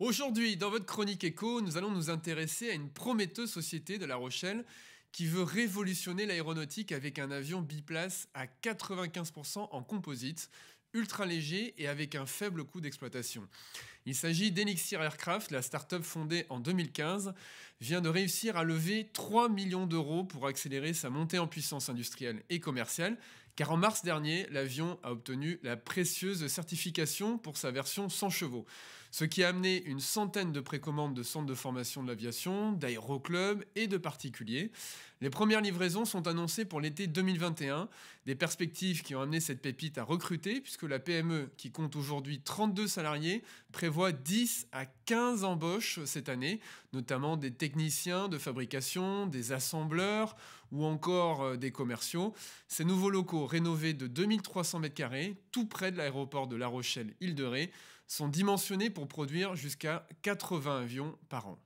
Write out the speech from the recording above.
Aujourd'hui, dans votre chronique écho, nous allons nous intéresser à une prometteuse société de La Rochelle qui veut révolutionner l'aéronautique avec un avion biplace à 95% en composite ultra léger et avec un faible coût d'exploitation. Il s'agit d'Elixir Aircraft, la start-up fondée en 2015, vient de réussir à lever 3 millions d'euros pour accélérer sa montée en puissance industrielle et commerciale, car en mars dernier, l'avion a obtenu la précieuse certification pour sa version 100 chevaux, ce qui a amené une centaine de précommandes de centres de formation de l'aviation, d'aéroclubs et de particuliers. Les premières livraisons sont annoncées pour l'été 2021, des perspectives qui ont amené cette pépite à recruter, puisque la PME, qui compte aujourd'hui 32 salariés, prévoit 10 à 15 embauches cette année, notamment des techniciens de fabrication, des assembleurs ou encore euh, des commerciaux. Ces nouveaux locaux rénovés de 2300 m2, tout près de l'aéroport de La Rochelle-Île-de-Ré, sont dimensionnés pour produire jusqu'à 80 avions par an.